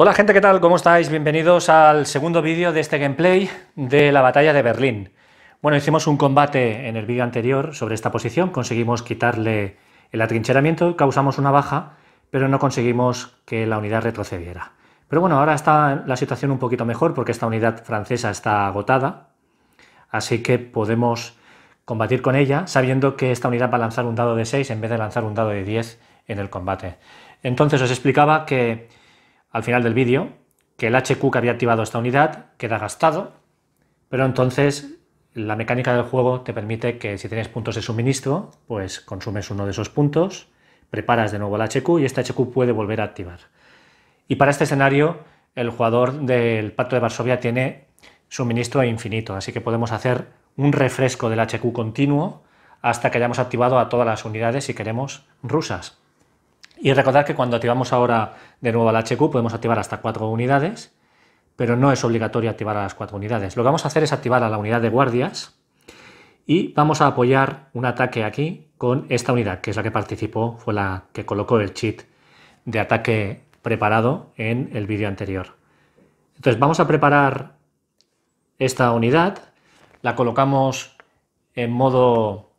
Hola gente, ¿qué tal? ¿Cómo estáis? Bienvenidos al segundo vídeo de este gameplay de la batalla de Berlín. Bueno, hicimos un combate en el vídeo anterior sobre esta posición, conseguimos quitarle el atrincheramiento, causamos una baja, pero no conseguimos que la unidad retrocediera. Pero bueno, ahora está la situación un poquito mejor porque esta unidad francesa está agotada, así que podemos combatir con ella sabiendo que esta unidad va a lanzar un dado de 6 en vez de lanzar un dado de 10 en el combate. Entonces os explicaba que al final del vídeo que el HQ que había activado esta unidad queda gastado, pero entonces la mecánica del juego te permite que si tienes puntos de suministro, pues consumes uno de esos puntos, preparas de nuevo el HQ y este HQ puede volver a activar. Y para este escenario, el jugador del Pacto de Varsovia tiene suministro infinito, así que podemos hacer un refresco del HQ continuo hasta que hayamos activado a todas las unidades, si queremos, rusas. Y recordar que cuando activamos ahora de nuevo el HQ podemos activar hasta cuatro unidades, pero no es obligatorio activar a las cuatro unidades. Lo que vamos a hacer es activar a la unidad de guardias y vamos a apoyar un ataque aquí con esta unidad, que es la que participó, fue la que colocó el cheat de ataque preparado en el vídeo anterior. Entonces vamos a preparar esta unidad, la colocamos en modo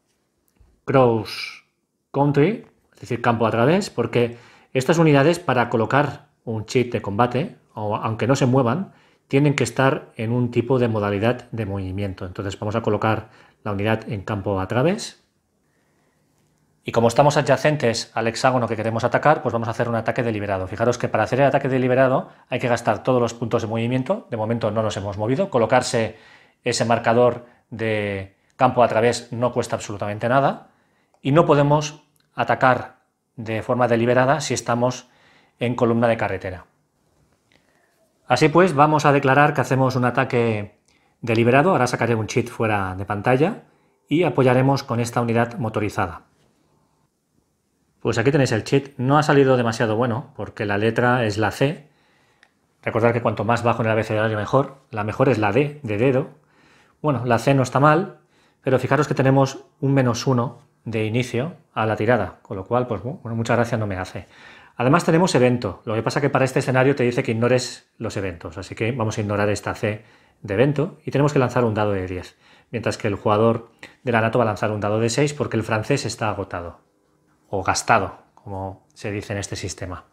cross country es decir, campo a través, porque estas unidades para colocar un chip de combate, o aunque no se muevan, tienen que estar en un tipo de modalidad de movimiento. Entonces vamos a colocar la unidad en campo a través. Y como estamos adyacentes al hexágono que queremos atacar, pues vamos a hacer un ataque deliberado. Fijaros que para hacer el ataque deliberado hay que gastar todos los puntos de movimiento. De momento no los hemos movido. Colocarse ese marcador de campo a través no cuesta absolutamente nada. Y no podemos atacar de forma deliberada si estamos en columna de carretera. Así pues, vamos a declarar que hacemos un ataque deliberado, ahora sacaré un cheat fuera de pantalla y apoyaremos con esta unidad motorizada. Pues aquí tenéis el cheat, no ha salido demasiado bueno porque la letra es la C, recordad que cuanto más bajo en el abecedario mejor, la mejor es la D, de dedo, bueno, la C no está mal, pero fijaros que tenemos un menos 1 de inicio a la tirada, con lo cual, pues bueno, muchas gracias no me hace. Además tenemos evento, lo que pasa que para este escenario te dice que ignores los eventos, así que vamos a ignorar esta C de evento y tenemos que lanzar un dado de 10, mientras que el jugador de la NATO va a lanzar un dado de 6 porque el francés está agotado, o gastado, como se dice en este sistema.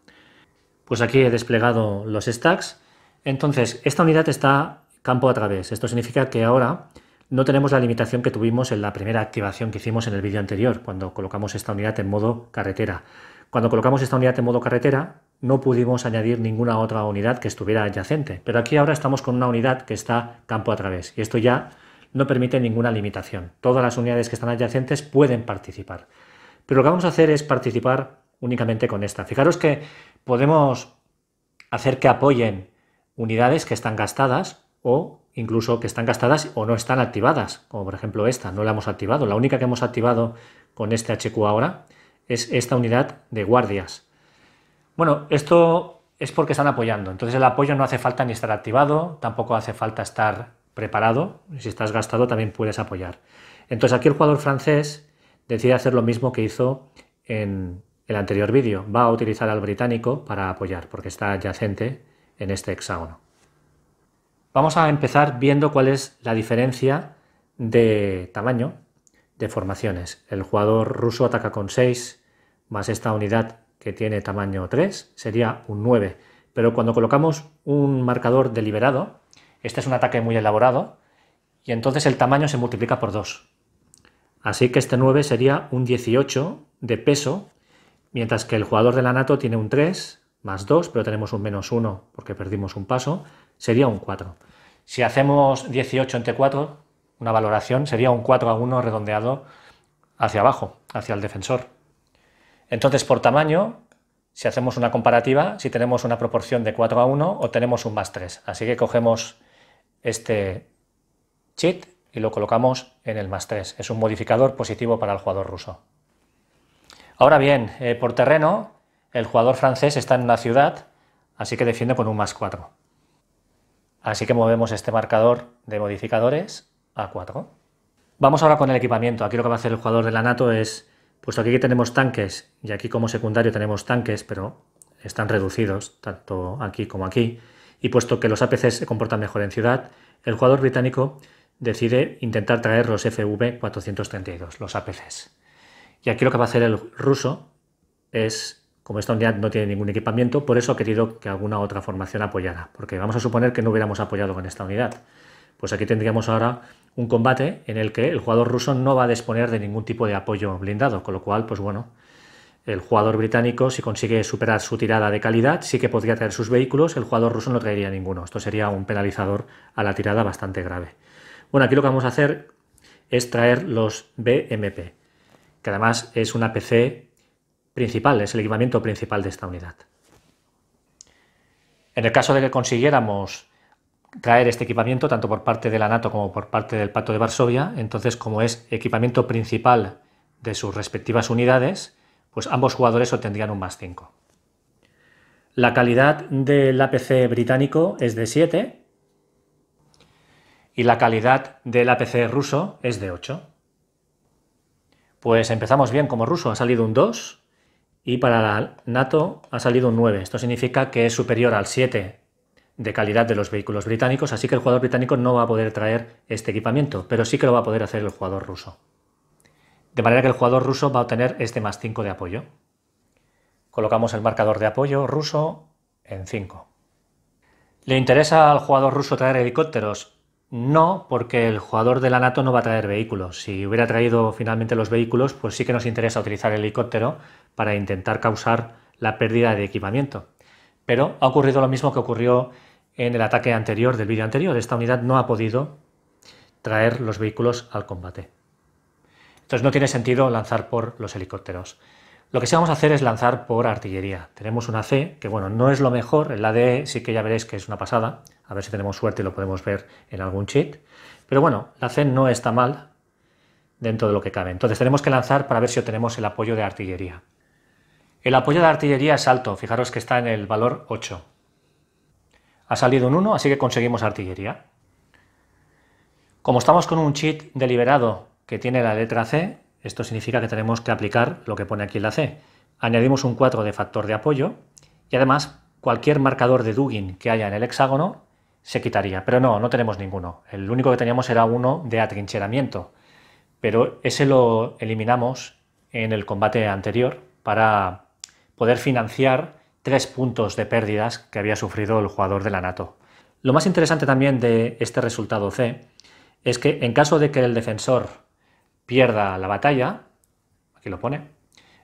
Pues aquí he desplegado los stacks, entonces esta unidad está campo a través, esto significa que ahora no tenemos la limitación que tuvimos en la primera activación que hicimos en el vídeo anterior, cuando colocamos esta unidad en modo carretera. Cuando colocamos esta unidad en modo carretera, no pudimos añadir ninguna otra unidad que estuviera adyacente, pero aquí ahora estamos con una unidad que está campo a través, y esto ya no permite ninguna limitación. Todas las unidades que están adyacentes pueden participar. Pero lo que vamos a hacer es participar únicamente con esta. Fijaros que podemos hacer que apoyen unidades que están gastadas o incluso que están gastadas o no están activadas, como por ejemplo esta, no la hemos activado. La única que hemos activado con este HQ ahora es esta unidad de guardias. Bueno, esto es porque están apoyando, entonces el apoyo no hace falta ni estar activado, tampoco hace falta estar preparado, si estás gastado también puedes apoyar. Entonces aquí el jugador francés decide hacer lo mismo que hizo en el anterior vídeo, va a utilizar al británico para apoyar porque está adyacente en este hexágono. Vamos a empezar viendo cuál es la diferencia de tamaño de formaciones. El jugador ruso ataca con 6 más esta unidad que tiene tamaño 3, sería un 9. Pero cuando colocamos un marcador deliberado, este es un ataque muy elaborado, y entonces el tamaño se multiplica por 2. Así que este 9 sería un 18 de peso, mientras que el jugador de la NATO tiene un 3 más 2, pero tenemos un menos 1 porque perdimos un paso, sería un 4. Si hacemos 18 entre 4, una valoración, sería un 4 a 1 redondeado hacia abajo, hacia el defensor. Entonces, por tamaño, si hacemos una comparativa, si tenemos una proporción de 4 a 1, tenemos un más 3. Así que cogemos este cheat y lo colocamos en el más 3. Es un modificador positivo para el jugador ruso. Ahora bien, eh, por terreno, el jugador francés está en una ciudad, así que defiende con un más 4. Así que movemos este marcador de modificadores a 4. Vamos ahora con el equipamiento. Aquí lo que va a hacer el jugador de la NATO es, puesto que aquí tenemos tanques y aquí como secundario tenemos tanques, pero están reducidos, tanto aquí como aquí, y puesto que los APCs se comportan mejor en ciudad, el jugador británico decide intentar traer los FV-432, los APCs. Y aquí lo que va a hacer el ruso es como esta unidad no tiene ningún equipamiento, por eso ha querido que alguna otra formación apoyara, porque vamos a suponer que no hubiéramos apoyado con esta unidad. Pues aquí tendríamos ahora un combate en el que el jugador ruso no va a disponer de ningún tipo de apoyo blindado, con lo cual, pues bueno, el jugador británico, si consigue superar su tirada de calidad, sí que podría traer sus vehículos, el jugador ruso no traería ninguno. Esto sería un penalizador a la tirada bastante grave. Bueno, aquí lo que vamos a hacer es traer los BMP, que además es una PC principal, es el equipamiento principal de esta unidad. En el caso de que consiguiéramos traer este equipamiento tanto por parte de la NATO como por parte del Pacto de Varsovia, entonces como es equipamiento principal de sus respectivas unidades, pues ambos jugadores obtendrían un más 5. La calidad del APC británico es de 7 y la calidad del APC ruso es de 8. Pues empezamos bien como ruso, ha salido un 2, y para la NATO ha salido un 9. Esto significa que es superior al 7 de calidad de los vehículos británicos, así que el jugador británico no va a poder traer este equipamiento, pero sí que lo va a poder hacer el jugador ruso. De manera que el jugador ruso va a obtener este más 5 de apoyo. Colocamos el marcador de apoyo ruso en 5. ¿Le interesa al jugador ruso traer helicópteros? No, porque el jugador de la NATO no va a traer vehículos. Si hubiera traído finalmente los vehículos, pues sí que nos interesa utilizar el helicóptero para intentar causar la pérdida de equipamiento. Pero ha ocurrido lo mismo que ocurrió en el ataque anterior del vídeo anterior. Esta unidad no ha podido traer los vehículos al combate. Entonces no tiene sentido lanzar por los helicópteros. Lo que sí vamos a hacer es lanzar por artillería. Tenemos una C, que bueno, no es lo mejor, la DE sí que ya veréis que es una pasada, a ver si tenemos suerte y lo podemos ver en algún cheat, pero bueno, la C no está mal dentro de lo que cabe. Entonces tenemos que lanzar para ver si obtenemos el apoyo de artillería. El apoyo de artillería es alto, fijaros que está en el valor 8. Ha salido un 1, así que conseguimos artillería. Como estamos con un cheat deliberado que tiene la letra C, esto significa que tenemos que aplicar lo que pone aquí la C. Añadimos un 4 de factor de apoyo y además cualquier marcador de Dugin que haya en el hexágono se quitaría. Pero no, no tenemos ninguno. El único que teníamos era uno de atrincheramiento. Pero ese lo eliminamos en el combate anterior para poder financiar tres puntos de pérdidas que había sufrido el jugador de la NATO. Lo más interesante también de este resultado C es que en caso de que el defensor pierda la batalla, aquí lo pone,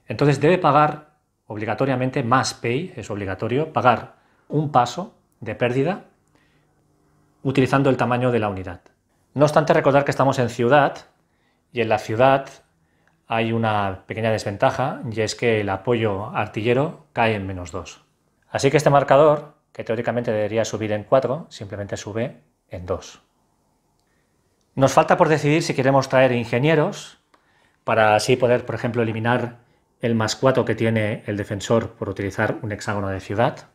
entonces debe pagar obligatoriamente más pay, es obligatorio, pagar un paso de pérdida utilizando el tamaño de la unidad. No obstante, recordar que estamos en ciudad y en la ciudad hay una pequeña desventaja y es que el apoyo artillero cae en menos 2. Así que este marcador, que teóricamente debería subir en 4, simplemente sube en 2. Nos falta por decidir si queremos traer ingenieros para así poder, por ejemplo, eliminar el más 4 que tiene el defensor por utilizar un hexágono de ciudad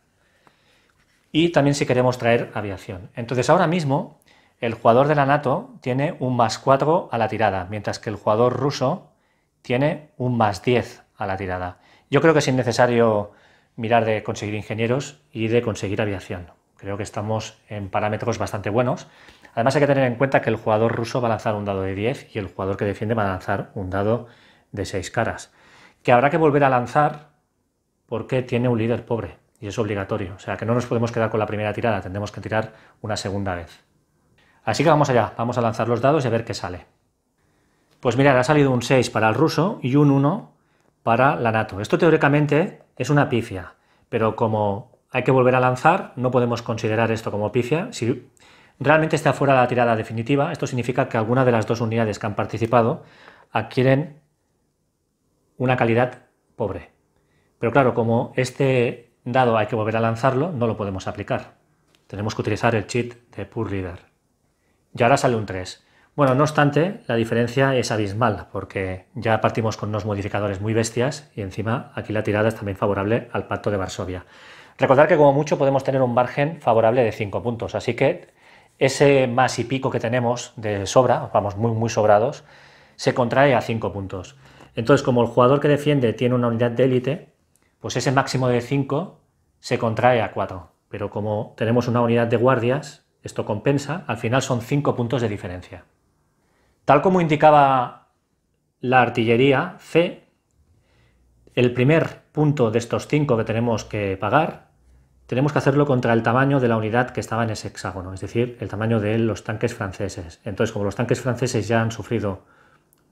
y también si queremos traer aviación. Entonces ahora mismo el jugador de la NATO tiene un más 4 a la tirada, mientras que el jugador ruso tiene un más 10 a la tirada. Yo creo que es innecesario mirar de conseguir ingenieros y de conseguir aviación. Creo que estamos en parámetros bastante buenos. Además hay que tener en cuenta que el jugador ruso va a lanzar un dado de 10 y el jugador que defiende va a lanzar un dado de 6 caras, que habrá que volver a lanzar porque tiene un líder pobre y es obligatorio, o sea que no nos podemos quedar con la primera tirada, tendremos que tirar una segunda vez. Así que vamos allá, vamos a lanzar los dados y a ver qué sale. Pues mirad, ha salido un 6 para el ruso y un 1 para la NATO. Esto teóricamente es una pifia, pero como hay que volver a lanzar, no podemos considerar esto como pifia. Si realmente está fuera la tirada definitiva. Esto significa que alguna de las dos unidades que han participado adquieren una calidad pobre. Pero claro, como este dado hay que volver a lanzarlo, no lo podemos aplicar. Tenemos que utilizar el cheat de pull Reader. Y ahora sale un 3. Bueno, no obstante, la diferencia es abismal, porque ya partimos con unos modificadores muy bestias y encima aquí la tirada es también favorable al Pacto de Varsovia. Recordar que como mucho podemos tener un margen favorable de 5 puntos, así que ese más y pico que tenemos de sobra, vamos muy, muy sobrados, se contrae a 5 puntos. Entonces, como el jugador que defiende tiene una unidad de élite, pues ese máximo de 5 se contrae a 4. Pero como tenemos una unidad de guardias, esto compensa, al final son 5 puntos de diferencia. Tal como indicaba la artillería C, el primer punto de estos 5 que tenemos que pagar tenemos que hacerlo contra el tamaño de la unidad que estaba en ese hexágono, es decir, el tamaño de los tanques franceses. Entonces, como los tanques franceses ya han sufrido,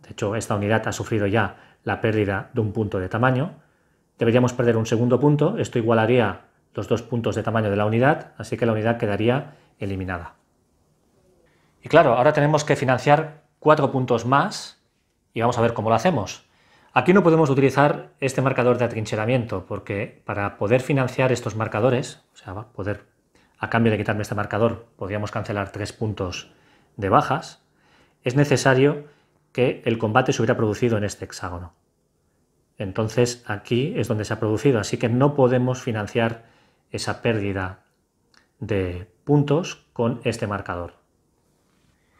de hecho, esta unidad ha sufrido ya la pérdida de un punto de tamaño, deberíamos perder un segundo punto, esto igualaría los dos puntos de tamaño de la unidad, así que la unidad quedaría eliminada. Y claro, ahora tenemos que financiar cuatro puntos más y vamos a ver cómo lo hacemos. Aquí no podemos utilizar este marcador de atrincheramiento porque para poder financiar estos marcadores, o sea, poder, a cambio de quitarme este marcador, podríamos cancelar tres puntos de bajas, es necesario que el combate se hubiera producido en este hexágono. Entonces aquí es donde se ha producido, así que no podemos financiar esa pérdida de puntos con este marcador.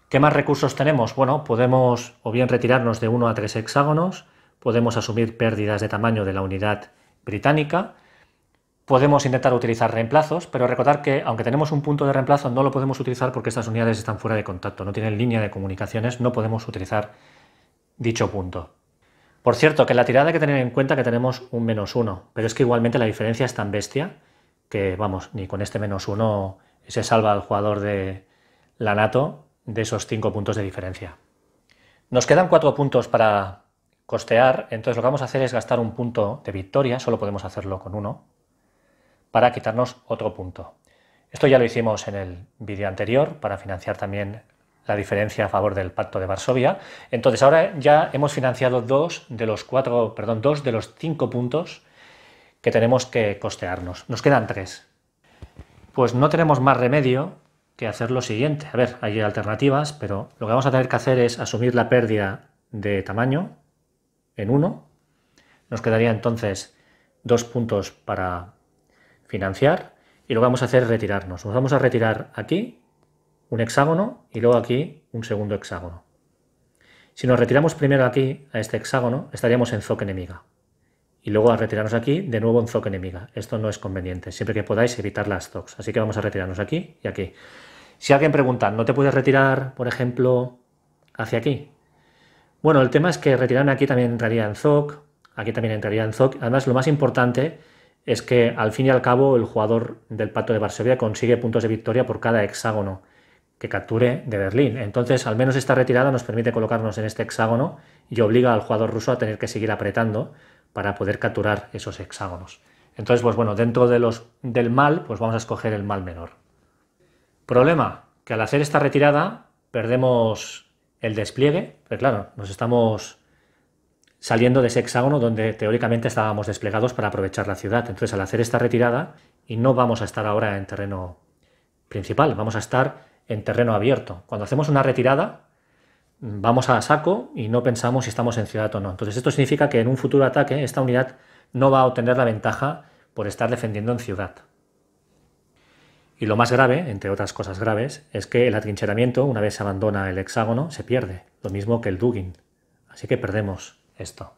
¿Qué más recursos tenemos? Bueno, podemos o bien retirarnos de uno a tres hexágonos, podemos asumir pérdidas de tamaño de la unidad británica, podemos intentar utilizar reemplazos, pero recordar que aunque tenemos un punto de reemplazo no lo podemos utilizar porque estas unidades están fuera de contacto, no tienen línea de comunicaciones, no podemos utilizar dicho punto. Por cierto, que en la tirada hay que tener en cuenta que tenemos un menos uno, pero es que igualmente la diferencia es tan bestia que, vamos, ni con este menos uno se salva al jugador de la NATO de esos cinco puntos de diferencia. Nos quedan cuatro puntos para costear, entonces lo que vamos a hacer es gastar un punto de victoria, solo podemos hacerlo con uno, para quitarnos otro punto. Esto ya lo hicimos en el vídeo anterior para financiar también la diferencia a favor del Pacto de Varsovia. Entonces ahora ya hemos financiado dos de los cuatro, perdón, dos de los cinco puntos que tenemos que costearnos. Nos quedan tres. Pues no tenemos más remedio que hacer lo siguiente. A ver, hay alternativas, pero lo que vamos a tener que hacer es asumir la pérdida de tamaño en uno, Nos quedaría entonces dos puntos para financiar y lo que vamos a hacer es retirarnos. Nos vamos a retirar aquí un hexágono y luego aquí un segundo hexágono. Si nos retiramos primero aquí a este hexágono estaríamos en zoc enemiga y luego a retirarnos aquí de nuevo en zoc enemiga. Esto no es conveniente, siempre que podáis evitar las zocs. Así que vamos a retirarnos aquí y aquí. Si alguien pregunta, ¿no te puedes retirar, por ejemplo, hacia aquí? Bueno, el tema es que retirarme aquí también entraría en ZOC, aquí también entraría en ZOC. Además, lo más importante es que al fin y al cabo el jugador del Pacto de Varsovia consigue puntos de victoria por cada hexágono que capture de Berlín. Entonces, al menos esta retirada nos permite colocarnos en este hexágono y obliga al jugador ruso a tener que seguir apretando para poder capturar esos hexágonos. Entonces, pues bueno, dentro de los, del mal, pues vamos a escoger el mal menor. Problema, que al hacer esta retirada perdemos el despliegue, pues claro, nos estamos saliendo de ese hexágono donde teóricamente estábamos desplegados para aprovechar la ciudad. Entonces, al hacer esta retirada, y no vamos a estar ahora en terreno principal, vamos a estar en terreno abierto. Cuando hacemos una retirada, mm, vamos a saco y no pensamos si estamos en ciudad o no. Entonces, esto significa que en un futuro ataque, esta unidad no va a obtener la ventaja por estar defendiendo en ciudad. Y lo más grave, entre otras cosas graves, es que el atrincheramiento, una vez se abandona el hexágono, se pierde, lo mismo que el dugging. Así que perdemos esto.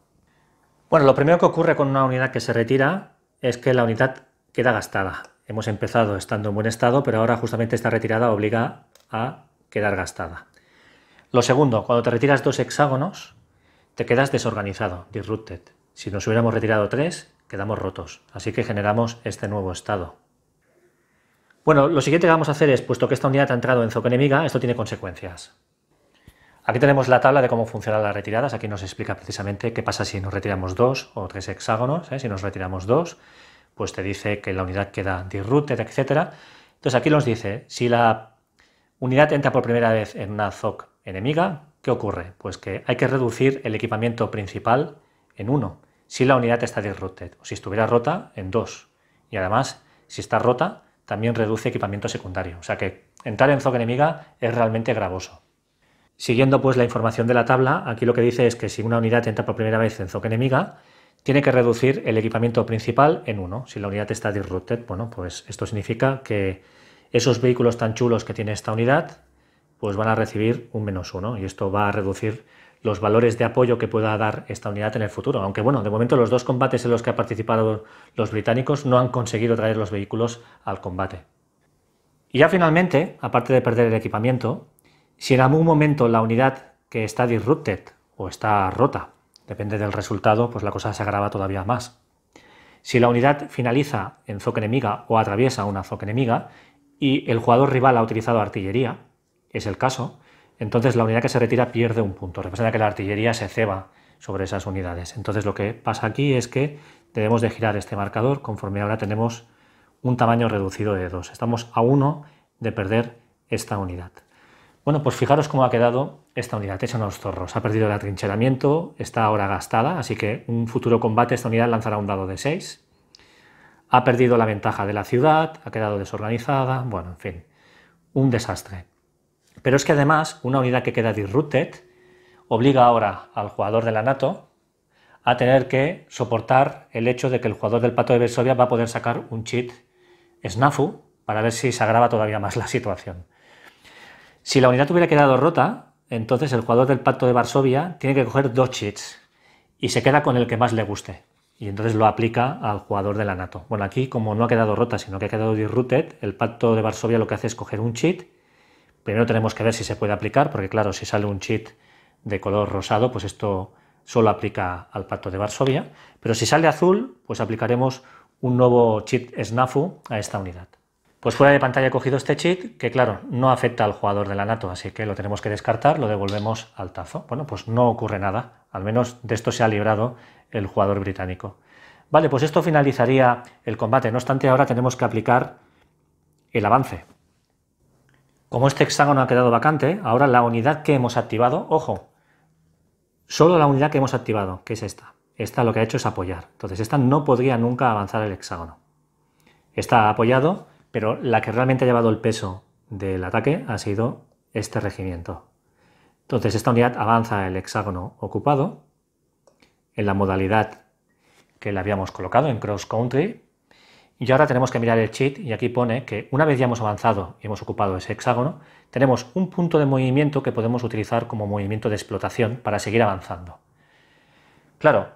Bueno, lo primero que ocurre con una unidad que se retira es que la unidad queda gastada. Hemos empezado estando en buen estado, pero ahora justamente esta retirada obliga a quedar gastada. Lo segundo, cuando te retiras dos hexágonos, te quedas desorganizado, disrupted. Si nos hubiéramos retirado tres, quedamos rotos, así que generamos este nuevo estado. Bueno, lo siguiente que vamos a hacer es, puesto que esta unidad ha entrado en enemiga, esto tiene consecuencias. Aquí tenemos la tabla de cómo funcionan las retiradas. Aquí nos explica precisamente qué pasa si nos retiramos dos o tres hexágonos. ¿eh? Si nos retiramos dos, pues te dice que la unidad queda disrupted, etc. Entonces aquí nos dice, si la unidad entra por primera vez en una ZOC enemiga, ¿qué ocurre? Pues que hay que reducir el equipamiento principal en uno si la unidad está disrupted, o si estuviera rota, en dos. Y además, si está rota, también reduce equipamiento secundario. O sea que entrar en zona enemiga es realmente gravoso. Siguiendo pues la información de la tabla, aquí lo que dice es que si una unidad entra por primera vez en zona enemiga, tiene que reducir el equipamiento principal en 1. Si la unidad está disrupted, bueno, pues esto significa que esos vehículos tan chulos que tiene esta unidad, pues van a recibir un menos uno y esto va a reducir los valores de apoyo que pueda dar esta unidad en el futuro. Aunque bueno, de momento los dos combates en los que han participado los británicos no han conseguido traer los vehículos al combate. Y ya finalmente, aparte de perder el equipamiento, si en algún momento la unidad que está disrupted o está rota, depende del resultado, pues la cosa se agrava todavía más. Si la unidad finaliza en zoque enemiga o atraviesa una zoque enemiga y el jugador rival ha utilizado artillería, es el caso, entonces la unidad que se retira pierde un punto. Representa que la artillería se ceba sobre esas unidades. Entonces lo que pasa aquí es que debemos de girar este marcador conforme ahora tenemos un tamaño reducido de 2. Estamos a 1 de perder esta unidad. Bueno, pues fijaros cómo ha quedado esta unidad, hecha unos zorros. Ha perdido el atrincheramiento, está ahora gastada, así que un futuro combate esta unidad lanzará un dado de 6. Ha perdido la ventaja de la ciudad, ha quedado desorganizada, bueno, en fin, un desastre. Pero es que además una unidad que queda disrupted obliga ahora al jugador de la NATO a tener que soportar el hecho de que el jugador del pacto de Varsovia va a poder sacar un cheat snafu para ver si se agrava todavía más la situación. Si la unidad hubiera quedado rota, entonces el jugador del Pacto de Varsovia tiene que coger dos cheats y se queda con el que más le guste. Y entonces lo aplica al jugador de la NATO. Bueno, aquí como no ha quedado rota, sino que ha quedado disrupted, el Pacto de Varsovia lo que hace es coger un cheat Primero tenemos que ver si se puede aplicar, porque claro, si sale un cheat de color rosado, pues esto solo aplica al Pacto de Varsovia, pero si sale azul, pues aplicaremos un nuevo cheat SNAFU a esta unidad. Pues fuera de pantalla he cogido este cheat, que claro, no afecta al jugador de la NATO, así que lo tenemos que descartar, lo devolvemos al tazo. Bueno, pues no ocurre nada, al menos de esto se ha librado el jugador británico. Vale, pues esto finalizaría el combate, no obstante ahora tenemos que aplicar el avance. Como este hexágono ha quedado vacante, ahora la unidad que hemos activado, ojo, solo la unidad que hemos activado, que es esta. Esta lo que ha hecho es apoyar. Entonces esta no podría nunca avanzar el hexágono. Está apoyado, pero la que realmente ha llevado el peso del ataque ha sido este regimiento. Entonces esta unidad avanza el hexágono ocupado en la modalidad que le habíamos colocado en cross country y ahora tenemos que mirar el cheat y aquí pone que una vez ya hemos avanzado y hemos ocupado ese hexágono, tenemos un punto de movimiento que podemos utilizar como movimiento de explotación para seguir avanzando. Claro,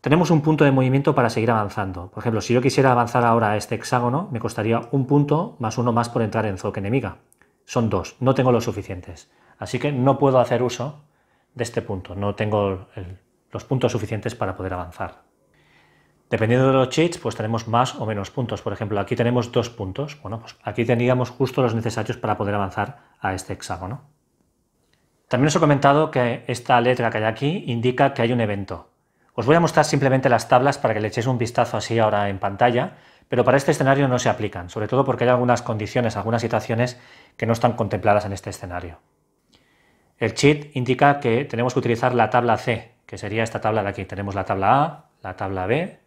tenemos un punto de movimiento para seguir avanzando. Por ejemplo, si yo quisiera avanzar ahora a este hexágono, me costaría un punto más uno más por entrar en Zoc enemiga. Son dos, no tengo los suficientes. Así que no puedo hacer uso de este punto, no tengo los puntos suficientes para poder avanzar. Dependiendo de los cheats, pues tenemos más o menos puntos. Por ejemplo, aquí tenemos dos puntos. Bueno, pues aquí teníamos justo los necesarios para poder avanzar a este hexágono. También os he comentado que esta letra que hay aquí indica que hay un evento. Os voy a mostrar simplemente las tablas para que le echéis un vistazo así ahora en pantalla, pero para este escenario no se aplican, sobre todo porque hay algunas condiciones, algunas situaciones que no están contempladas en este escenario. El cheat indica que tenemos que utilizar la tabla C, que sería esta tabla de aquí. Tenemos la tabla A, la tabla B,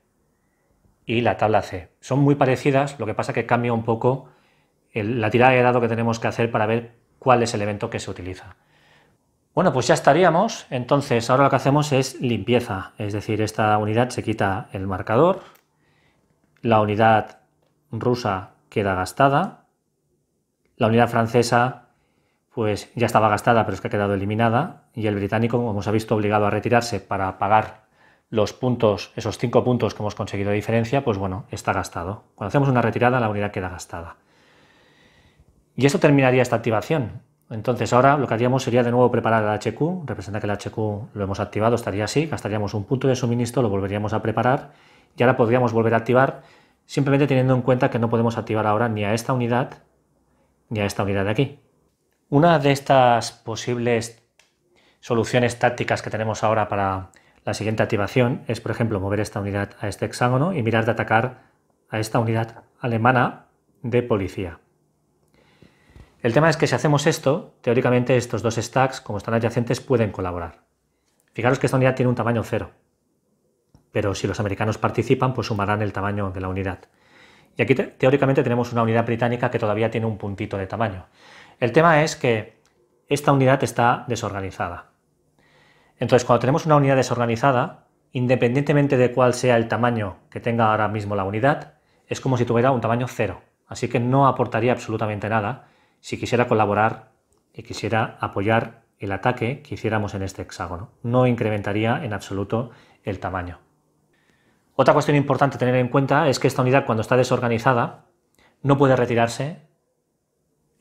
y la tabla C. Son muy parecidas, lo que pasa que cambia un poco la tirada de dado que tenemos que hacer para ver cuál es el evento que se utiliza. Bueno, pues ya estaríamos. Entonces, ahora lo que hacemos es limpieza. Es decir, esta unidad se quita el marcador. La unidad rusa queda gastada. La unidad francesa, pues ya estaba gastada, pero es que ha quedado eliminada. Y el británico, como hemos ha visto, obligado a retirarse para pagar los puntos, esos cinco puntos que hemos conseguido de diferencia, pues bueno, está gastado. Cuando hacemos una retirada, la unidad queda gastada. Y esto terminaría esta activación. Entonces ahora lo que haríamos sería de nuevo preparar el HQ, representa que el HQ lo hemos activado, estaría así, gastaríamos un punto de suministro, lo volveríamos a preparar y ahora podríamos volver a activar, simplemente teniendo en cuenta que no podemos activar ahora ni a esta unidad ni a esta unidad de aquí. Una de estas posibles soluciones tácticas que tenemos ahora para la siguiente activación es, por ejemplo, mover esta unidad a este hexágono y mirar de atacar a esta unidad alemana de policía. El tema es que si hacemos esto, teóricamente estos dos stacks, como están adyacentes, pueden colaborar. Fijaros que esta unidad tiene un tamaño cero, pero si los americanos participan, pues sumarán el tamaño de la unidad. Y aquí teóricamente tenemos una unidad británica que todavía tiene un puntito de tamaño. El tema es que esta unidad está desorganizada. Entonces, cuando tenemos una unidad desorganizada, independientemente de cuál sea el tamaño que tenga ahora mismo la unidad, es como si tuviera un tamaño cero. Así que no aportaría absolutamente nada si quisiera colaborar y quisiera apoyar el ataque que hiciéramos en este hexágono. No incrementaría en absoluto el tamaño. Otra cuestión importante a tener en cuenta es que esta unidad cuando está desorganizada no puede retirarse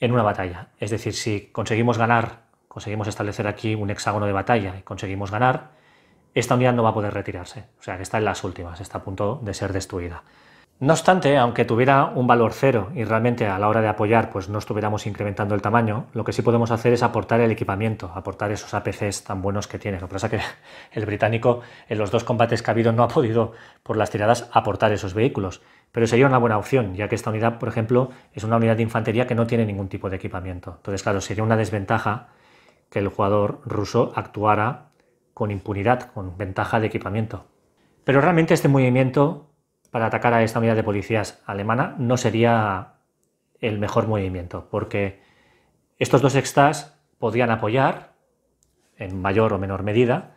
en una batalla. Es decir, si conseguimos ganar conseguimos establecer aquí un hexágono de batalla y conseguimos ganar, esta unidad no va a poder retirarse, o sea que está en las últimas, está a punto de ser destruida. No obstante, aunque tuviera un valor cero y realmente a la hora de apoyar pues no estuviéramos incrementando el tamaño, lo que sí podemos hacer es aportar el equipamiento, aportar esos APCs tan buenos que tiene. Lo que pasa es que el británico en los dos combates que ha habido no ha podido por las tiradas aportar esos vehículos, pero sería una buena opción, ya que esta unidad, por ejemplo, es una unidad de infantería que no tiene ningún tipo de equipamiento. Entonces, claro, sería una desventaja que el jugador ruso actuara con impunidad, con ventaja de equipamiento. Pero realmente este movimiento para atacar a esta unidad de policías alemana no sería el mejor movimiento, porque estos dos extras podían apoyar, en mayor o menor medida.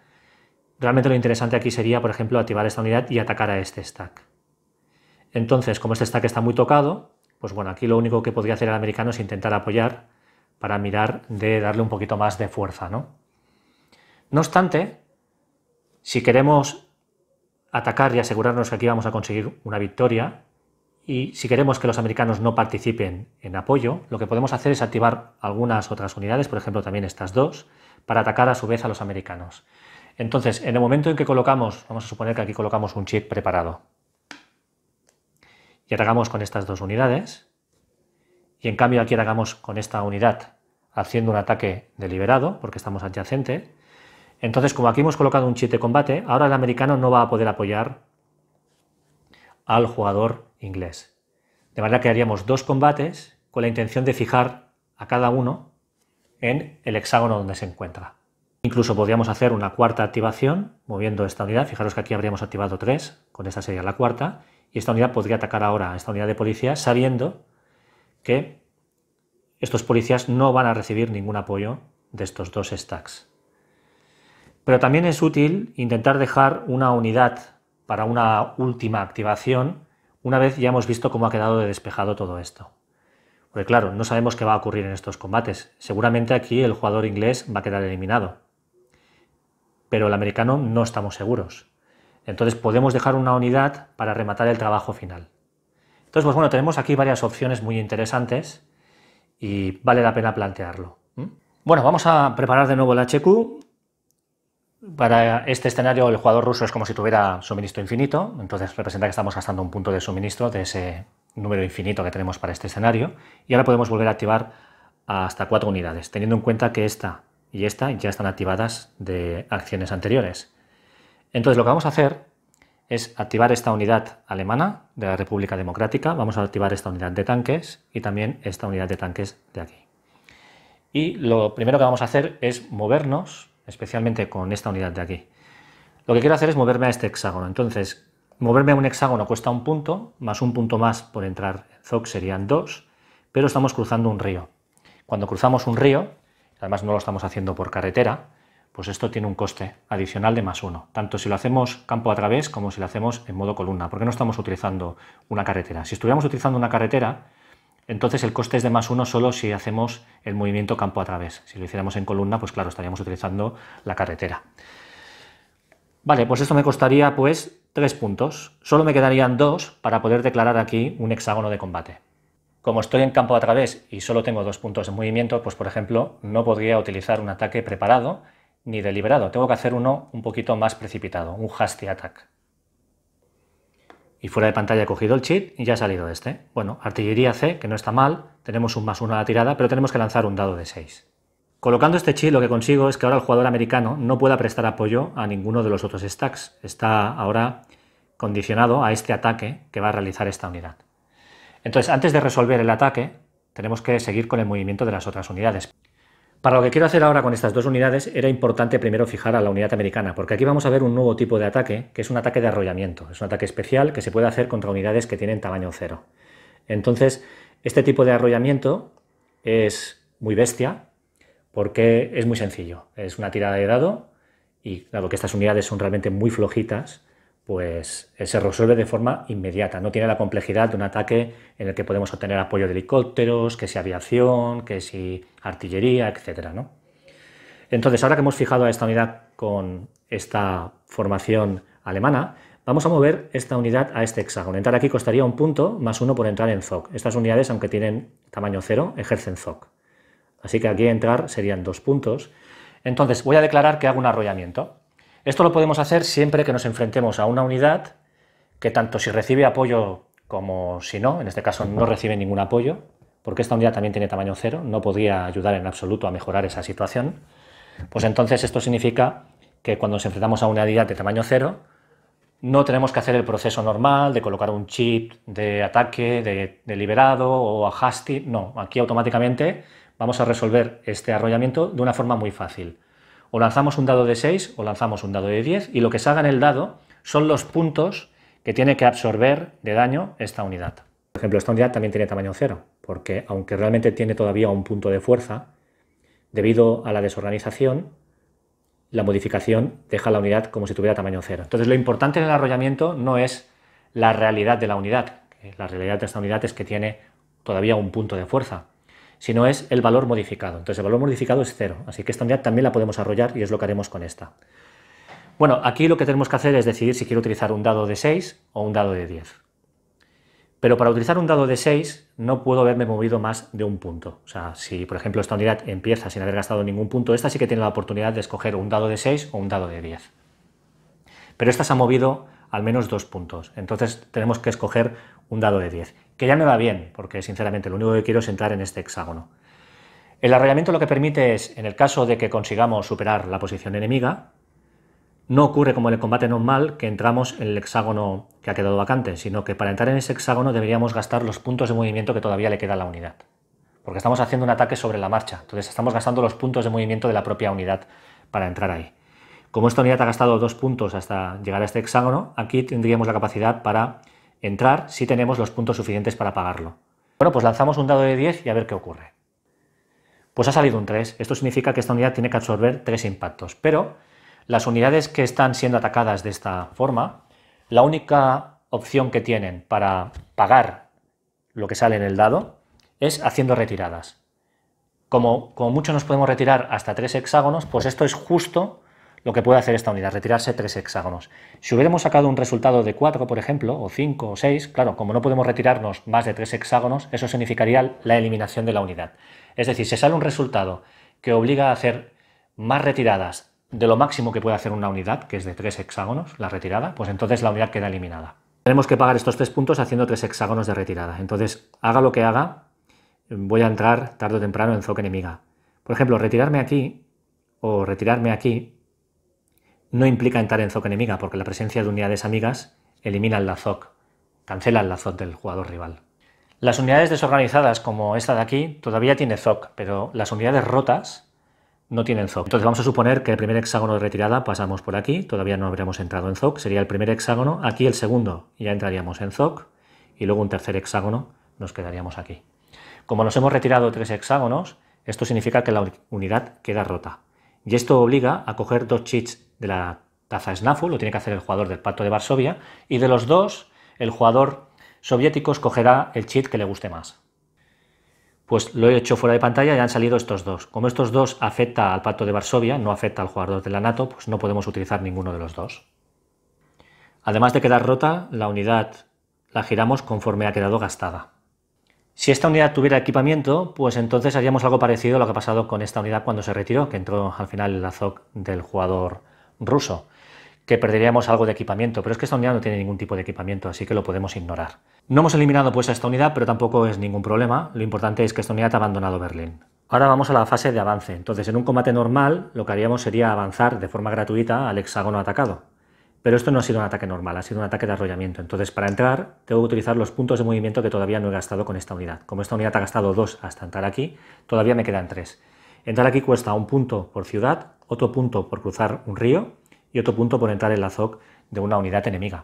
Realmente lo interesante aquí sería, por ejemplo, activar esta unidad y atacar a este stack. Entonces, como este stack está muy tocado, pues bueno, aquí lo único que podría hacer el americano es intentar apoyar para mirar de darle un poquito más de fuerza, ¿no? No obstante, si queremos atacar y asegurarnos que aquí vamos a conseguir una victoria, y si queremos que los americanos no participen en apoyo, lo que podemos hacer es activar algunas otras unidades, por ejemplo también estas dos, para atacar a su vez a los americanos. Entonces, en el momento en que colocamos, vamos a suponer que aquí colocamos un chip preparado, y atacamos con estas dos unidades, y en cambio aquí hagamos con esta unidad haciendo un ataque deliberado, porque estamos adyacente. Entonces, como aquí hemos colocado un chip de combate, ahora el americano no va a poder apoyar al jugador inglés. De manera que haríamos dos combates con la intención de fijar a cada uno en el hexágono donde se encuentra. Incluso podríamos hacer una cuarta activación moviendo esta unidad. Fijaros que aquí habríamos activado tres, con esta sería la cuarta, y esta unidad podría atacar ahora a esta unidad de policía sabiendo que estos policías no van a recibir ningún apoyo de estos dos stacks. Pero también es útil intentar dejar una unidad para una última activación una vez ya hemos visto cómo ha quedado despejado todo esto. Porque claro, no sabemos qué va a ocurrir en estos combates. Seguramente aquí el jugador inglés va a quedar eliminado. Pero el americano no estamos seguros. Entonces podemos dejar una unidad para rematar el trabajo final. Entonces, pues bueno, tenemos aquí varias opciones muy interesantes y vale la pena plantearlo. ¿Mm? Bueno, vamos a preparar de nuevo el HQ. Para este escenario el jugador ruso es como si tuviera suministro infinito, entonces representa que estamos gastando un punto de suministro de ese número infinito que tenemos para este escenario y ahora podemos volver a activar hasta cuatro unidades, teniendo en cuenta que esta y esta ya están activadas de acciones anteriores. Entonces lo que vamos a hacer es activar esta unidad alemana de la República Democrática. Vamos a activar esta unidad de tanques y también esta unidad de tanques de aquí. Y lo primero que vamos a hacer es movernos, especialmente con esta unidad de aquí. Lo que quiero hacer es moverme a este hexágono. Entonces, moverme a un hexágono cuesta un punto, más un punto más por entrar en ZOC serían dos, pero estamos cruzando un río. Cuando cruzamos un río, además no lo estamos haciendo por carretera, pues esto tiene un coste adicional de más uno, tanto si lo hacemos campo a través como si lo hacemos en modo columna, porque no estamos utilizando una carretera. Si estuviéramos utilizando una carretera, entonces el coste es de más uno solo si hacemos el movimiento campo a través. Si lo hiciéramos en columna, pues claro, estaríamos utilizando la carretera. Vale, pues esto me costaría pues tres puntos. Solo me quedarían dos para poder declarar aquí un hexágono de combate. Como estoy en campo a través y solo tengo dos puntos de movimiento, pues por ejemplo no podría utilizar un ataque preparado ni deliberado, tengo que hacer uno un poquito más precipitado, un hasty attack. Y fuera de pantalla he cogido el cheat y ya ha salido este. Bueno, artillería C, que no está mal, tenemos un más uno a la tirada, pero tenemos que lanzar un dado de 6. Colocando este cheat lo que consigo es que ahora el jugador americano no pueda prestar apoyo a ninguno de los otros stacks. Está ahora condicionado a este ataque que va a realizar esta unidad. Entonces, antes de resolver el ataque, tenemos que seguir con el movimiento de las otras unidades. Para lo que quiero hacer ahora con estas dos unidades era importante primero fijar a la unidad americana, porque aquí vamos a ver un nuevo tipo de ataque, que es un ataque de arrollamiento, es un ataque especial que se puede hacer contra unidades que tienen tamaño cero. Entonces, este tipo de arrollamiento es muy bestia, porque es muy sencillo, es una tirada de dado, y dado que estas unidades son realmente muy flojitas, pues eh, se resuelve de forma inmediata. No tiene la complejidad de un ataque en el que podemos obtener apoyo de helicópteros, que si aviación, que si artillería, etc. Entonces, ahora que hemos fijado a esta unidad con esta formación alemana, vamos a mover esta unidad a este hexágono. Entrar aquí costaría un punto más uno por entrar en ZOC. Estas unidades, aunque tienen tamaño cero, ejercen ZOC. Así que aquí entrar serían dos puntos. Entonces, voy a declarar que hago un arrollamiento. Esto lo podemos hacer siempre que nos enfrentemos a una unidad que tanto si recibe apoyo como si no, en este caso no recibe ningún apoyo, porque esta unidad también tiene tamaño cero, no podría ayudar en absoluto a mejorar esa situación, pues entonces esto significa que cuando nos enfrentamos a una unidad de tamaño cero, no tenemos que hacer el proceso normal de colocar un chip de ataque, de, de liberado o a hasty, no, aquí automáticamente vamos a resolver este arrollamiento de una forma muy fácil o lanzamos un dado de 6 o lanzamos un dado de 10 y lo que salga en el dado son los puntos que tiene que absorber de daño esta unidad. Por ejemplo, esta unidad también tiene tamaño 0, porque aunque realmente tiene todavía un punto de fuerza, debido a la desorganización, la modificación deja la unidad como si tuviera tamaño 0. Entonces lo importante en el arrollamiento no es la realidad de la unidad, la realidad de esta unidad es que tiene todavía un punto de fuerza, sino es el valor modificado. Entonces el valor modificado es cero, así que esta unidad también la podemos arrollar y es lo que haremos con esta. Bueno, aquí lo que tenemos que hacer es decidir si quiero utilizar un dado de 6 o un dado de 10. Pero para utilizar un dado de 6 no puedo haberme movido más de un punto. O sea, si por ejemplo esta unidad empieza sin haber gastado ningún punto, esta sí que tiene la oportunidad de escoger un dado de 6 o un dado de 10. Pero esta se ha movido al menos dos puntos. Entonces tenemos que escoger un dado de 10, que ya me va bien, porque sinceramente lo único que quiero es entrar en este hexágono. El arrayamiento lo que permite es, en el caso de que consigamos superar la posición enemiga, no ocurre como en el combate normal que entramos en el hexágono que ha quedado vacante, sino que para entrar en ese hexágono deberíamos gastar los puntos de movimiento que todavía le queda a la unidad. Porque estamos haciendo un ataque sobre la marcha, entonces estamos gastando los puntos de movimiento de la propia unidad para entrar ahí. Como esta unidad ha gastado dos puntos hasta llegar a este hexágono, aquí tendríamos la capacidad para entrar si tenemos los puntos suficientes para pagarlo. Bueno, pues lanzamos un dado de 10 y a ver qué ocurre. Pues ha salido un 3. Esto significa que esta unidad tiene que absorber 3 impactos, pero las unidades que están siendo atacadas de esta forma, la única opción que tienen para pagar lo que sale en el dado es haciendo retiradas. Como, como mucho nos podemos retirar hasta 3 hexágonos, pues esto es justo lo que puede hacer esta unidad, retirarse tres hexágonos. Si hubiéramos sacado un resultado de 4, por ejemplo, o cinco o seis, claro, como no podemos retirarnos más de tres hexágonos, eso significaría la eliminación de la unidad. Es decir, si sale un resultado que obliga a hacer más retiradas de lo máximo que puede hacer una unidad, que es de tres hexágonos, la retirada, pues entonces la unidad queda eliminada. Tenemos que pagar estos tres puntos haciendo tres hexágonos de retirada. Entonces, haga lo que haga, voy a entrar tarde o temprano en zoque enemiga. Por ejemplo, retirarme aquí o retirarme aquí no implica entrar en ZOC enemiga porque la presencia de unidades amigas elimina la ZOC, cancela la ZOC del jugador rival. Las unidades desorganizadas como esta de aquí todavía tiene ZOC, pero las unidades rotas no tienen ZOC. Entonces vamos a suponer que el primer hexágono de retirada pasamos por aquí, todavía no habríamos entrado en ZOC, sería el primer hexágono, aquí el segundo ya entraríamos en ZOC y luego un tercer hexágono nos quedaríamos aquí. Como nos hemos retirado tres hexágonos, esto significa que la unidad queda rota. Y esto obliga a coger dos cheats de la taza Snafu, lo tiene que hacer el jugador del Pacto de Varsovia, y de los dos, el jugador soviético escogerá el cheat que le guste más. Pues lo he hecho fuera de pantalla y han salido estos dos. Como estos dos afecta al Pacto de Varsovia, no afecta al jugador de la NATO, pues no podemos utilizar ninguno de los dos. Además de quedar rota, la unidad la giramos conforme ha quedado gastada. Si esta unidad tuviera equipamiento, pues entonces haríamos algo parecido a lo que ha pasado con esta unidad cuando se retiró, que entró al final el Azok del jugador ruso, que perderíamos algo de equipamiento, pero es que esta unidad no tiene ningún tipo de equipamiento, así que lo podemos ignorar. No hemos eliminado pues a esta unidad, pero tampoco es ningún problema, lo importante es que esta unidad ha abandonado Berlín. Ahora vamos a la fase de avance, entonces en un combate normal lo que haríamos sería avanzar de forma gratuita al hexágono atacado. Pero esto no ha sido un ataque normal, ha sido un ataque de arrollamiento. Entonces, para entrar, tengo que utilizar los puntos de movimiento que todavía no he gastado con esta unidad. Como esta unidad ha gastado dos hasta entrar aquí, todavía me quedan tres. Entrar aquí cuesta un punto por ciudad, otro punto por cruzar un río y otro punto por entrar en la ZOC de una unidad enemiga.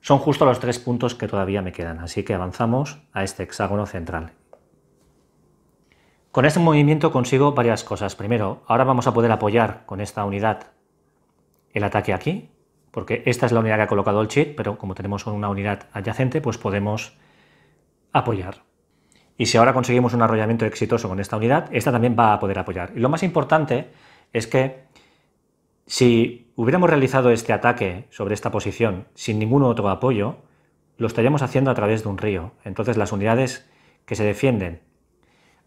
Son justo los tres puntos que todavía me quedan, así que avanzamos a este hexágono central. Con este movimiento consigo varias cosas. Primero, ahora vamos a poder apoyar con esta unidad el ataque aquí, porque esta es la unidad que ha colocado el chip, pero como tenemos una unidad adyacente, pues podemos apoyar. Y si ahora conseguimos un arrollamiento exitoso con esta unidad, esta también va a poder apoyar. Y lo más importante es que si hubiéramos realizado este ataque sobre esta posición sin ningún otro apoyo, lo estaríamos haciendo a través de un río. Entonces las unidades que se defienden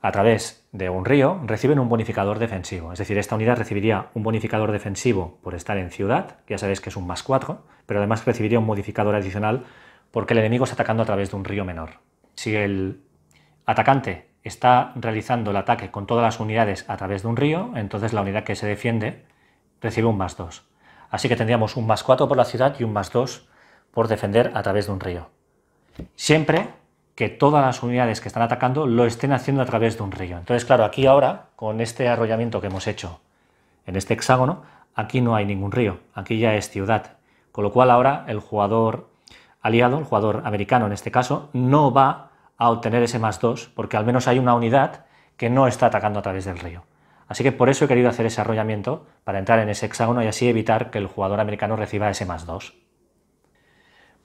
a través de un río, reciben un bonificador defensivo. Es decir, esta unidad recibiría un bonificador defensivo por estar en ciudad, ya sabéis que es un más 4, pero además recibiría un modificador adicional porque el enemigo está atacando a través de un río menor. Si el atacante está realizando el ataque con todas las unidades a través de un río, entonces la unidad que se defiende recibe un más 2. Así que tendríamos un más 4 por la ciudad y un más 2 por defender a través de un río. Siempre que todas las unidades que están atacando lo estén haciendo a través de un río. Entonces, claro, aquí ahora, con este arrollamiento que hemos hecho en este hexágono, aquí no hay ningún río, aquí ya es ciudad. Con lo cual ahora el jugador aliado, el jugador americano en este caso, no va a obtener ese más 2, porque al menos hay una unidad que no está atacando a través del río. Así que por eso he querido hacer ese arrollamiento, para entrar en ese hexágono y así evitar que el jugador americano reciba ese más 2.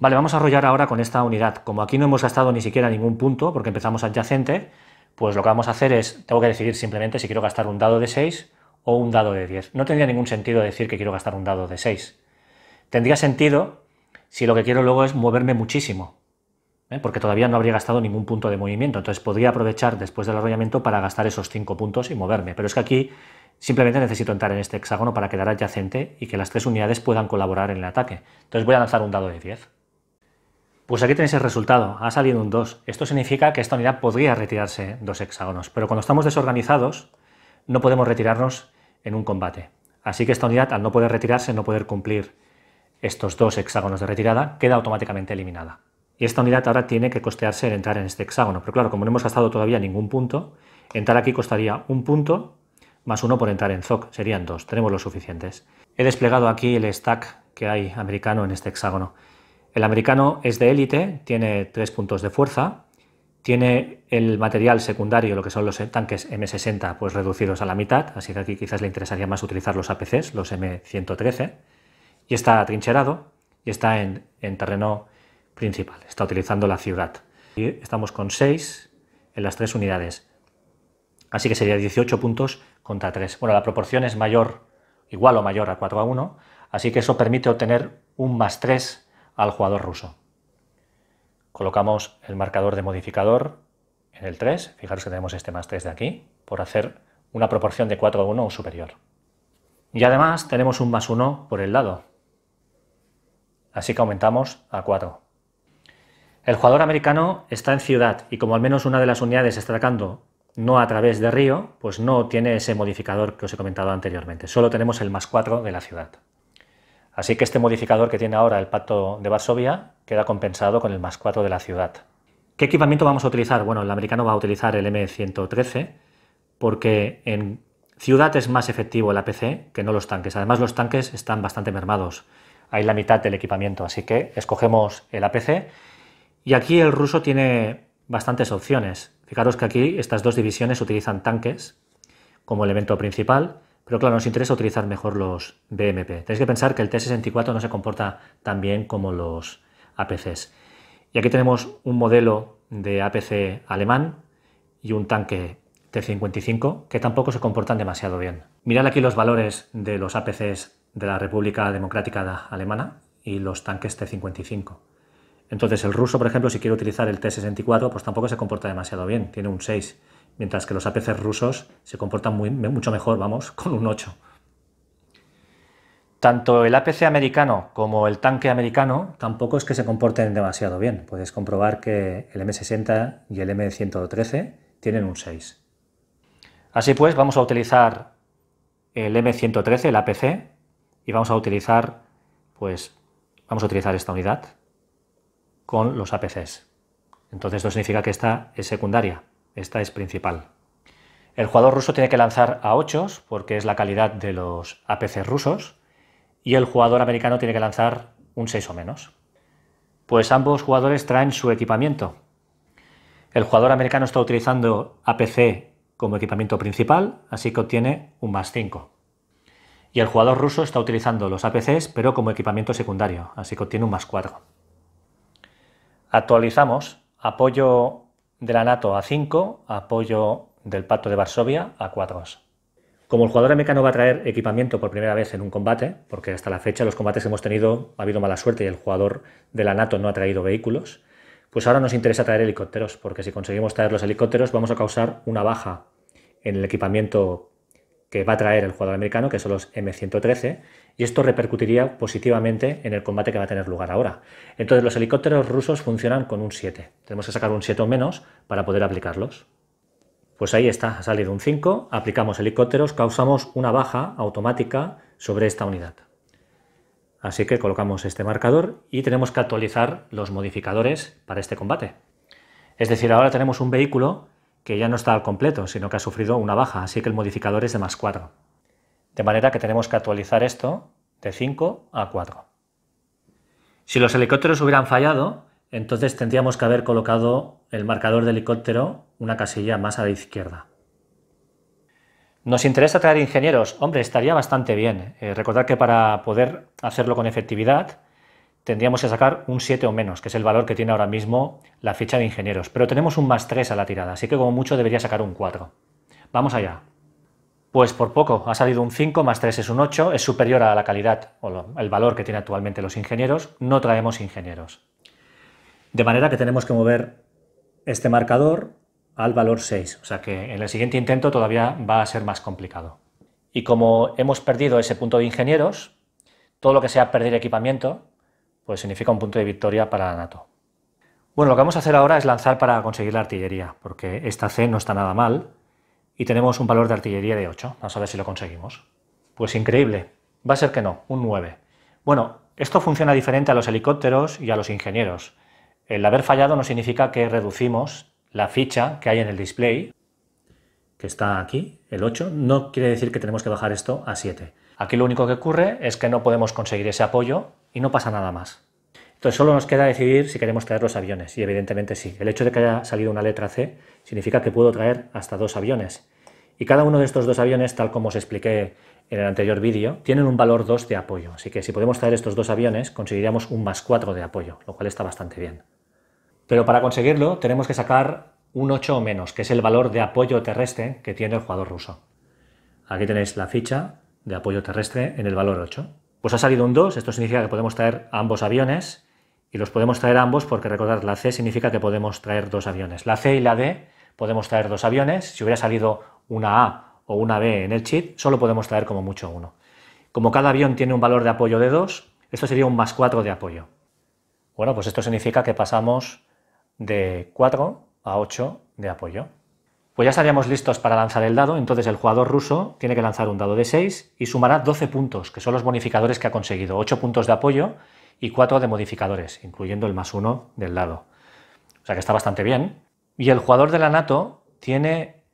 Vale, vamos a arrollar ahora con esta unidad. Como aquí no hemos gastado ni siquiera ningún punto, porque empezamos adyacente, pues lo que vamos a hacer es, tengo que decidir simplemente si quiero gastar un dado de 6 o un dado de 10. No tendría ningún sentido decir que quiero gastar un dado de 6. Tendría sentido si lo que quiero luego es moverme muchísimo, ¿eh? porque todavía no habría gastado ningún punto de movimiento. Entonces podría aprovechar después del arrollamiento para gastar esos 5 puntos y moverme. Pero es que aquí simplemente necesito entrar en este hexágono para quedar adyacente y que las tres unidades puedan colaborar en el ataque. Entonces voy a lanzar un dado de 10. Pues aquí tenéis el resultado, ha salido un 2. Esto significa que esta unidad podría retirarse dos hexágonos, pero cuando estamos desorganizados no podemos retirarnos en un combate. Así que esta unidad, al no poder retirarse, no poder cumplir estos dos hexágonos de retirada, queda automáticamente eliminada. Y esta unidad ahora tiene que costearse el entrar en este hexágono. Pero claro, como no hemos gastado todavía ningún punto, entrar aquí costaría un punto más uno por entrar en ZOC. Serían dos, tenemos los suficientes. He desplegado aquí el stack que hay americano en este hexágono. El americano es de élite, tiene tres puntos de fuerza, tiene el material secundario, lo que son los tanques M60, pues reducidos a la mitad, así que aquí quizás le interesaría más utilizar los APCs, los M113, y está trincherado, y está en, terreno principal, está utilizando la ciudad. Y estamos con 6 en las tres unidades, así que sería 18 puntos contra 3. Bueno, la proporción es mayor, igual o mayor a 4 a 1, así que eso permite obtener un más 3 al jugador ruso. Colocamos el marcador de modificador en el 3, fijaros que tenemos este más 3 de aquí, por hacer una proporción de 4 a 1 o superior. Y además tenemos un más 1 por el lado, así que aumentamos a 4. El jugador americano está en ciudad y como al menos una de las unidades está atacando no a través de río, pues no tiene ese modificador que os he comentado anteriormente, solo tenemos el más 4 de la ciudad. Así que este modificador que tiene ahora el Pacto de Varsovia queda compensado con el más 4 de la ciudad. ¿Qué equipamiento vamos a utilizar? Bueno, el americano va a utilizar el M113 porque en ciudad es más efectivo el APC que no los tanques. Además los tanques están bastante mermados. Hay la mitad del equipamiento, así que escogemos el APC. Y aquí el ruso tiene bastantes opciones. Fijaros que aquí estas dos divisiones utilizan tanques como elemento principal pero claro, nos interesa utilizar mejor los BMP. Tenéis que pensar que el T64 no se comporta tan bien como los APCs. Y aquí tenemos un modelo de APC alemán y un tanque T55 que tampoco se comportan demasiado bien. Mirad aquí los valores de los APCs de la República Democrática Alemana y los tanques T55. Entonces el ruso, por ejemplo, si quiere utilizar el T64, pues tampoco se comporta demasiado bien, tiene un 6 mientras que los APC rusos se comportan mucho mejor, vamos, con un 8. Tanto el APC americano como el tanque americano tampoco es que se comporten demasiado bien. Puedes comprobar que el M60 y el M113 tienen un 6. Así pues, vamos a utilizar el M113, el APC, y vamos a utilizar, pues, vamos a utilizar esta unidad con los APCs. Entonces, esto significa que esta es secundaria. Esta es principal. El jugador ruso tiene que lanzar a 8 porque es la calidad de los APC rusos y el jugador americano tiene que lanzar un 6 o menos. Pues ambos jugadores traen su equipamiento. El jugador americano está utilizando APC como equipamiento principal, así que obtiene un más 5. Y el jugador ruso está utilizando los APCs pero como equipamiento secundario, así que obtiene un más 4. Actualizamos apoyo de la NATO a 5, apoyo del Pacto de Varsovia a 4. Como el jugador americano va a traer equipamiento por primera vez en un combate, porque hasta la fecha los combates que hemos tenido ha habido mala suerte y el jugador de la NATO no ha traído vehículos, pues ahora nos interesa traer helicópteros, porque si conseguimos traer los helicópteros vamos a causar una baja en el equipamiento que va a traer el jugador americano, que son los M113, y esto repercutiría positivamente en el combate que va a tener lugar ahora. Entonces los helicópteros rusos funcionan con un 7. Tenemos que sacar un 7 o menos para poder aplicarlos. Pues ahí está, ha salido un 5, aplicamos helicópteros, causamos una baja automática sobre esta unidad. Así que colocamos este marcador y tenemos que actualizar los modificadores para este combate. Es decir, ahora tenemos un vehículo que ya no está al completo, sino que ha sufrido una baja, así que el modificador es de más 4. De manera que tenemos que actualizar esto de 5 a 4. Si los helicópteros hubieran fallado, entonces tendríamos que haber colocado el marcador de helicóptero una casilla más a la izquierda. Nos interesa traer ingenieros. Hombre, estaría bastante bien. Eh, recordad que para poder hacerlo con efectividad tendríamos que sacar un 7 o menos, que es el valor que tiene ahora mismo la ficha de ingenieros. Pero tenemos un más 3 a la tirada, así que como mucho debería sacar un 4. Vamos allá. Pues por poco, ha salido un 5 más 3 es un 8, es superior a la calidad o el valor que tienen actualmente los ingenieros, no traemos ingenieros. De manera que tenemos que mover este marcador al valor 6, o sea que en el siguiente intento todavía va a ser más complicado. Y como hemos perdido ese punto de ingenieros, todo lo que sea perder equipamiento, pues significa un punto de victoria para la NATO. Bueno, lo que vamos a hacer ahora es lanzar para conseguir la artillería, porque esta C no está nada mal, y tenemos un valor de artillería de 8. Vamos a ver si lo conseguimos. Pues increíble. Va a ser que no, un 9. Bueno, esto funciona diferente a los helicópteros y a los ingenieros. El haber fallado no significa que reducimos la ficha que hay en el display, que está aquí, el 8, no quiere decir que tenemos que bajar esto a 7. Aquí lo único que ocurre es que no podemos conseguir ese apoyo y no pasa nada más. Entonces solo nos queda decidir si queremos traer los aviones, y evidentemente sí. El hecho de que haya salido una letra C significa que puedo traer hasta dos aviones. Y cada uno de estos dos aviones, tal como os expliqué en el anterior vídeo, tienen un valor 2 de apoyo. Así que si podemos traer estos dos aviones, conseguiríamos un más 4 de apoyo, lo cual está bastante bien. Pero para conseguirlo tenemos que sacar un 8 o menos, que es el valor de apoyo terrestre que tiene el jugador ruso. Aquí tenéis la ficha de apoyo terrestre en el valor 8. Pues ha salido un 2, esto significa que podemos traer ambos aviones, y los podemos traer ambos porque recordar la C significa que podemos traer dos aviones. La C y la D podemos traer dos aviones. Si hubiera salido una A o una B en el chip, solo podemos traer como mucho uno. Como cada avión tiene un valor de apoyo de 2, esto sería un más 4 de apoyo. Bueno, pues esto significa que pasamos de 4 a 8 de apoyo. Pues ya estaríamos listos para lanzar el dado, entonces el jugador ruso tiene que lanzar un dado de 6 y sumará 12 puntos, que son los bonificadores que ha conseguido, 8 puntos de apoyo y 4 de modificadores, incluyendo el más 1 del lado. O sea que está bastante bien. Y el jugador de la NATO tiene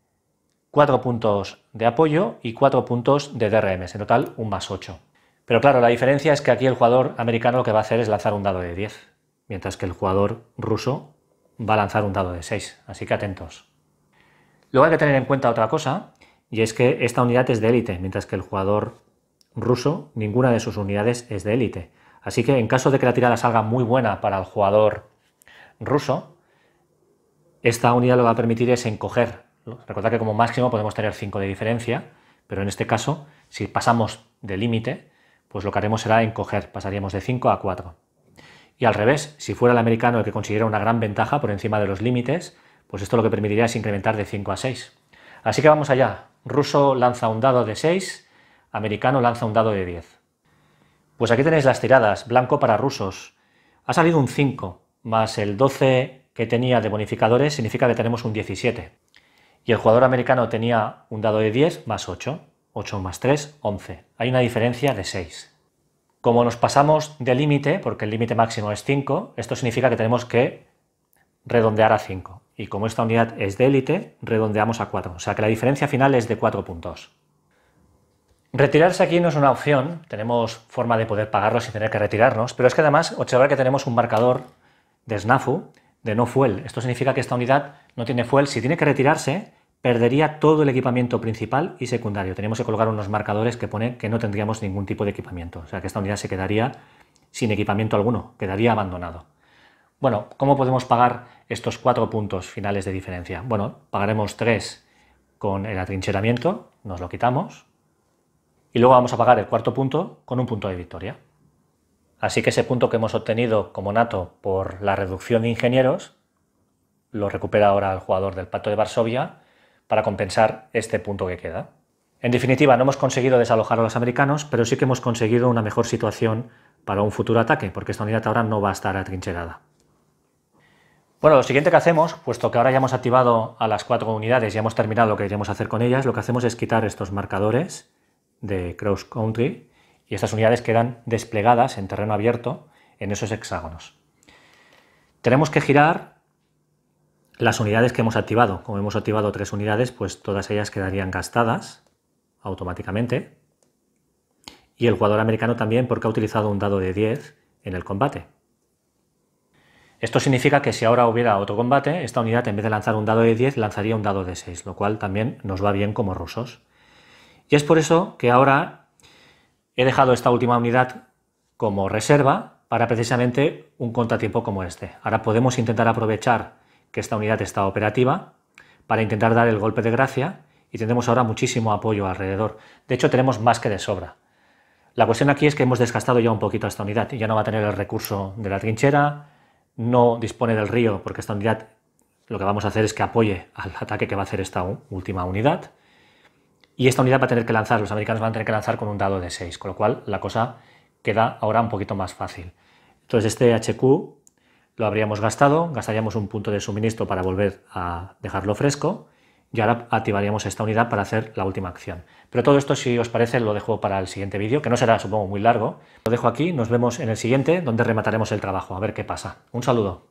4 puntos de apoyo y 4 puntos de DRM, en total un más 8. Pero claro, la diferencia es que aquí el jugador americano lo que va a hacer es lanzar un dado de 10, mientras que el jugador ruso va a lanzar un dado de 6, así que atentos. Luego hay que tener en cuenta otra cosa, y es que esta unidad es de élite, mientras que el jugador ruso, ninguna de sus unidades es de élite. Así que en caso de que la tirada salga muy buena para el jugador ruso, esta unidad lo va a permitir es encoger. Recordad que como máximo podemos tener 5 de diferencia, pero en este caso, si pasamos de límite, pues lo que haremos será encoger, pasaríamos de 5 a 4. Y al revés, si fuera el americano el que consiguiera una gran ventaja por encima de los límites, pues esto lo que permitiría es incrementar de 5 a 6. Así que vamos allá. Ruso lanza un dado de 6, americano lanza un dado de 10. Pues aquí tenéis las tiradas, blanco para rusos. Ha salido un 5, más el 12 que tenía de bonificadores significa que tenemos un 17. Y el jugador americano tenía un dado de 10 más 8, 8 más 3, 11. Hay una diferencia de 6. Como nos pasamos de límite, porque el límite máximo es 5, esto significa que tenemos que redondear a 5. Y como esta unidad es de élite, redondeamos a 4. O sea que la diferencia final es de 4 puntos. Retirarse aquí no es una opción, tenemos forma de poder pagarlo sin tener que retirarnos, pero es que además observar que tenemos un marcador de SNAFU, de no fuel. Esto significa que esta unidad no tiene fuel. Si tiene que retirarse, perdería todo el equipamiento principal y secundario. Tenemos que colocar unos marcadores que pone que no tendríamos ningún tipo de equipamiento. O sea, que esta unidad se quedaría sin equipamiento alguno, quedaría abandonado. Bueno, ¿cómo podemos pagar estos cuatro puntos finales de diferencia? Bueno, pagaremos tres con el atrincheramiento, nos lo quitamos, y luego vamos a pagar el cuarto punto con un punto de victoria. Así que ese punto que hemos obtenido como nato por la reducción de ingenieros lo recupera ahora el jugador del Pacto de Varsovia para compensar este punto que queda. En definitiva, no hemos conseguido desalojar a los americanos, pero sí que hemos conseguido una mejor situación para un futuro ataque, porque esta unidad ahora no va a estar atrincherada. Bueno, lo siguiente que hacemos, puesto que ahora ya hemos activado a las cuatro unidades, y hemos terminado lo que queríamos hacer con ellas, lo que hacemos es quitar estos marcadores de cross country y estas unidades quedan desplegadas en terreno abierto en esos hexágonos. Tenemos que girar las unidades que hemos activado. Como hemos activado tres unidades, pues todas ellas quedarían gastadas automáticamente. Y el jugador americano también porque ha utilizado un dado de 10 en el combate. Esto significa que si ahora hubiera otro combate, esta unidad en vez de lanzar un dado de 10 lanzaría un dado de 6, lo cual también nos va bien como rusos. Y es por eso que ahora he dejado esta última unidad como reserva para precisamente un contratiempo como este. Ahora podemos intentar aprovechar que esta unidad está operativa para intentar dar el golpe de gracia y tendremos ahora muchísimo apoyo alrededor. De hecho, tenemos más que de sobra. La cuestión aquí es que hemos desgastado ya un poquito esta unidad, y ya no va a tener el recurso de la trinchera, no dispone del río porque esta unidad lo que vamos a hacer es que apoye al ataque que va a hacer esta última unidad y esta unidad va a tener que lanzar, los americanos van a tener que lanzar con un dado de 6, con lo cual la cosa queda ahora un poquito más fácil. Entonces este HQ lo habríamos gastado, gastaríamos un punto de suministro para volver a dejarlo fresco y ahora activaríamos esta unidad para hacer la última acción. Pero todo esto, si os parece, lo dejo para el siguiente vídeo, que no será, supongo, muy largo. Lo dejo aquí, nos vemos en el siguiente, donde remataremos el trabajo, a ver qué pasa. Un saludo.